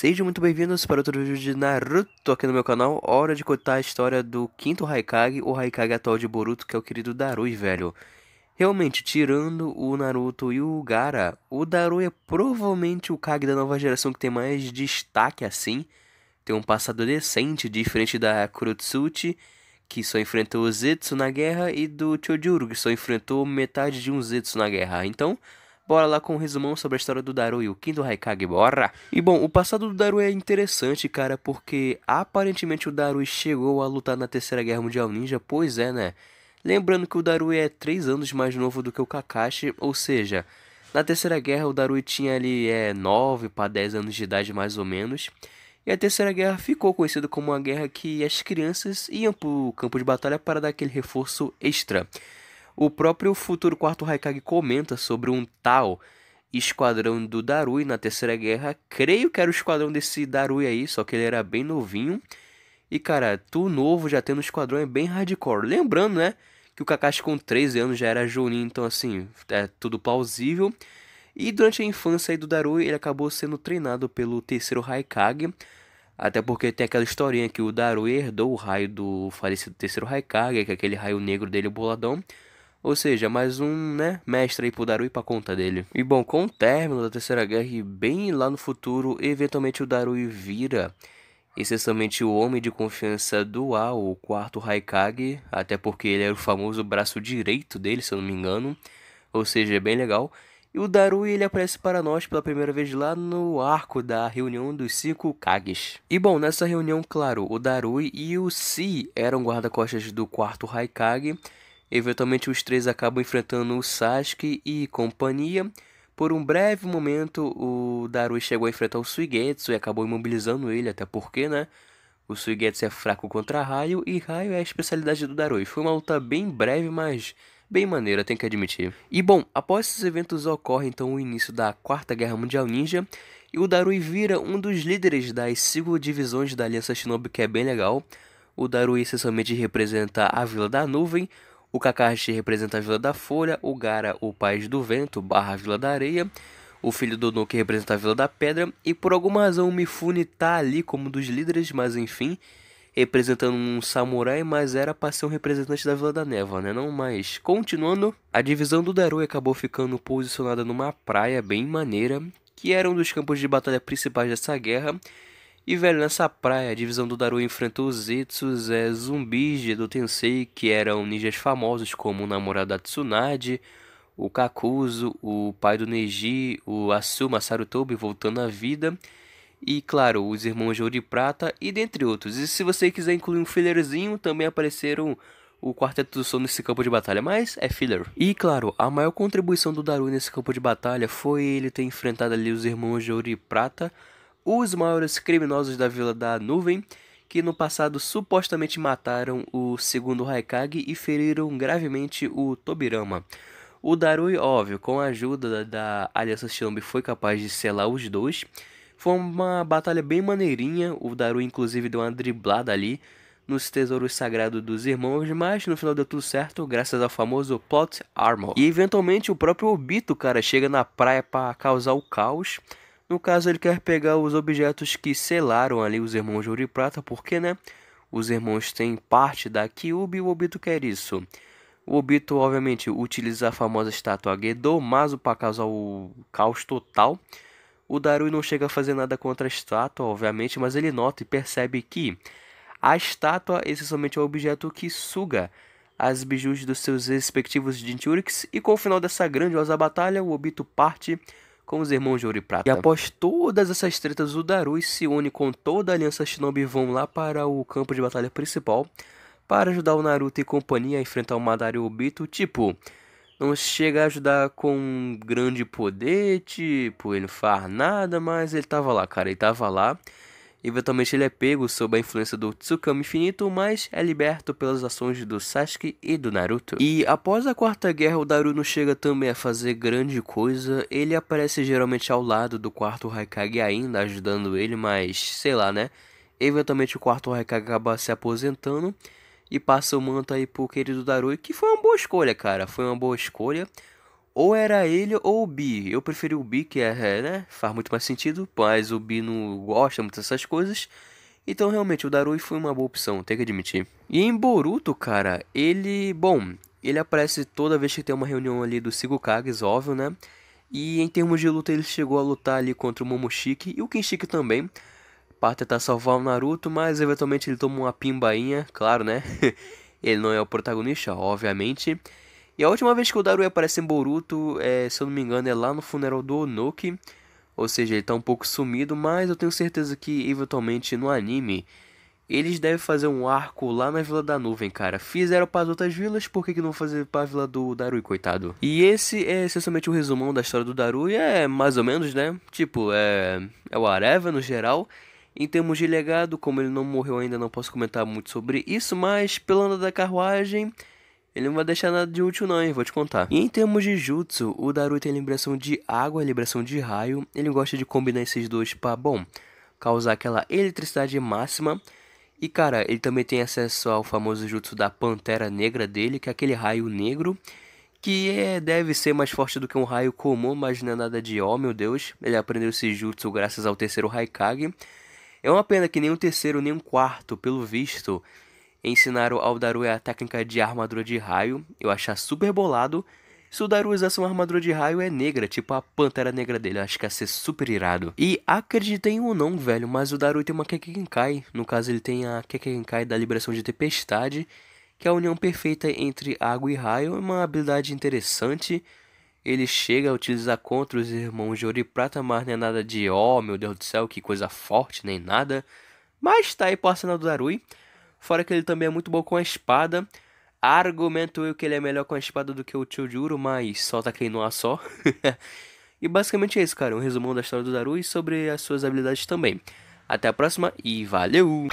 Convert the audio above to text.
Sejam muito bem-vindos para outro vídeo de Naruto aqui no meu canal. Hora de contar a história do quinto Raikage, o Raikage atual de Boruto, que é o querido Darui, velho. Realmente, tirando o Naruto e o Gara, o Darui é provavelmente o Kage da nova geração que tem mais destaque assim. Tem um passado decente, diferente da Kurutsuchi, que só enfrentou o Zetsu na guerra, e do Chojuro, que só enfrentou metade de um Zetsu na guerra. Então, Bora lá com um resumão sobre a história do Daru e o Kindo Raikage, bora! E bom, o passado do Daru é interessante, cara, porque aparentemente o Daru chegou a lutar na Terceira Guerra Mundial Ninja, pois é, né? Lembrando que o Daru é 3 anos mais novo do que o Kakashi, ou seja, na Terceira Guerra o Daru tinha ali é, 9 para 10 anos de idade mais ou menos. E a Terceira Guerra ficou conhecida como uma guerra que as crianças iam para o campo de batalha para dar aquele reforço extra. O próprio futuro quarto Raikage comenta sobre um tal esquadrão do Darui na Terceira Guerra. Creio que era o esquadrão desse Darui aí, só que ele era bem novinho. E cara, tu novo já tendo um esquadrão é bem hardcore. Lembrando, né, que o Kakashi com 13 anos já era Junin, então assim, é tudo plausível. E durante a infância do Darui, ele acabou sendo treinado pelo terceiro Raikage. Até porque tem aquela historinha que o Darui herdou o raio do falecido terceiro Raikage, que é aquele raio negro dele boladão. Ou seja, mais um, né, mestre aí pro Darui pra conta dele. E bom, com o término da Terceira Guerra e bem lá no futuro, eventualmente o Darui vira essencialmente o homem de confiança do A, o quarto Raikage, até porque ele era o famoso braço direito dele, se eu não me engano. Ou seja, é bem legal. E o Darui ele aparece para nós pela primeira vez lá no arco da reunião dos cinco Kages. E bom, nessa reunião, claro, o Darui e o Si eram guarda-costas do quarto Raikage Eventualmente, os três acabam enfrentando o Sasuke e companhia. Por um breve momento, o Darui chegou a enfrentar o Suigetsu e acabou imobilizando ele, até porque, né? O Suigetsu é fraco contra raio e raio é a especialidade do Darui. Foi uma luta bem breve, mas bem maneira, tenho que admitir. E bom, após esses eventos ocorre então o início da Quarta Guerra Mundial Ninja e o Darui vira um dos líderes das cinco divisões da Aliança Shinobi, que é bem legal. O Darui essencialmente representa a Vila da Nuvem, o Kakashi representa a Vila da Folha, o Gara o País do Vento barra Vila da Areia, o filho do Nuke representa a Vila da Pedra e por alguma razão o Mifune tá ali como um dos líderes, mas enfim, representando um samurai, mas era para ser um representante da Vila da Neva, né? Não, mas continuando, a divisão do Darui acabou ficando posicionada numa praia bem maneira, que era um dos campos de batalha principais dessa guerra, e velho, nessa praia, a divisão do Daru enfrentou os Itsus, é, zumbis do Tensei, que eram ninjas famosos como o namorado da Tsunade, o Kakuzu, o pai do Neji, o Asuma Sarutobi voltando à vida, e claro, os irmãos de Ouro e Prata, e dentre outros. E se você quiser incluir um fillerzinho, também apareceram o Quarteto do Sol nesse campo de batalha, mas é filler. E claro, a maior contribuição do Daru nesse campo de batalha foi ele ter enfrentado ali os irmãos de Ouro e Prata, os maiores criminosos da Vila da Nuvem, que no passado supostamente mataram o segundo Raikage e feriram gravemente o Tobirama. O Darui, óbvio, com a ajuda da Aliança Shilombe, foi capaz de selar os dois. Foi uma batalha bem maneirinha, o Darui inclusive deu uma driblada ali nos tesouros sagrados dos irmãos, mas no final deu tudo certo graças ao famoso Plot Armor. E eventualmente o próprio Obito, cara, chega na praia para causar o caos no caso, ele quer pegar os objetos que selaram ali os irmãos de Ouro e Prata, porque, né? Os irmãos têm parte da Kyubi e o Obito quer isso. O Obito, obviamente, utiliza a famosa estátua Gedo, mas para causar o caos total. O Darui não chega a fazer nada contra a estátua, obviamente, mas ele nota e percebe que a estátua essencialmente é o objeto que suga as bijus dos seus respectivos Jinchuriks. E com o final dessa grandiosa batalha, o Obito parte com os irmãos de Ouro e Prata. E após todas essas tretas, o Darui se une com toda a Aliança Shinobi e vão lá para o campo de batalha principal para ajudar o Naruto e companhia a enfrentar o Madara e o Obito, tipo... Não chega a ajudar com um grande poder, tipo, ele não faz nada, mas ele tava lá, cara, ele tava lá Eventualmente ele é pego sob a influência do Tsukame Infinito, mas é liberto pelas ações do Sasuke e do Naruto. E após a Quarta Guerra, o Daru não chega também a fazer grande coisa. Ele aparece geralmente ao lado do quarto Raikage ainda ajudando ele, mas sei lá, né? Eventualmente o quarto Raikage acaba se aposentando e passa o manto aí pro querido Daru, que foi uma boa escolha, cara. Foi uma boa escolha. Ou era ele ou o Bi. Eu preferi o Bi, que é, é, né? Faz muito mais sentido, mas o Bi não gosta muito dessas coisas. Então, realmente, o Darui foi uma boa opção, tem que admitir. E em Boruto, cara, ele... Bom, ele aparece toda vez que tem uma reunião ali do Sigo é óbvio, né? E em termos de luta, ele chegou a lutar ali contra o Momoshiki e o Kenshiki também. Para tentar salvar o Naruto, mas eventualmente ele toma uma pimbainha, claro, né? ele não é o protagonista, obviamente. E a última vez que o Daru aparece em Boruto, é, se eu não me engano, é lá no funeral do Onoki. Ou seja, ele está um pouco sumido, mas eu tenho certeza que eventualmente no anime eles devem fazer um arco lá na Vila da Nuvem, cara. Fizeram para as outras vilas, por que, que não fazer para a Vila do Darui, coitado? E esse é essencialmente o um resumão da história do Darui, é mais ou menos, né? Tipo, é, é o Areva no geral. Em termos de legado, como ele não morreu ainda, não posso comentar muito sobre isso, mas pelo andar da carruagem, ele não vai deixar nada de útil não, hein? Vou te contar. E em termos de jutsu, o Daru tem liberação de água, e liberação de raio. Ele gosta de combinar esses dois para, bom, causar aquela eletricidade máxima. E cara, ele também tem acesso ao famoso jutsu da Pantera Negra dele, que é aquele raio negro. Que é, deve ser mais forte do que um raio comum, mas não é nada de ó, oh, meu Deus. Ele aprendeu esse jutsu graças ao terceiro Raikage. É uma pena que nem um terceiro nem um quarto, pelo visto, ensinaram ao Darui é a técnica de armadura de raio, eu achar super bolado. Se o Daru usasse uma armadura de raio é negra, tipo a pantera negra dele, acho que ia ser super irado. E acreditem ou não, velho, mas o Daru tem uma Kekkenkai, no caso ele tem a Kekkenkai da Liberação de Tempestade, que é a união perfeita entre água e raio, é uma habilidade interessante. Ele chega a utilizar contra os irmãos de ouro e prata, mas não é nada de, oh meu Deus do céu, que coisa forte, nem nada. Mas tá aí pro arsenal do Darui. Fora que ele também é muito bom com a espada. Argumento eu que ele é melhor com a espada do que o Juro, mas solta tá quem não há só. e basicamente é isso, cara. Um resumão da história do Daru e sobre as suas habilidades também. Até a próxima e valeu!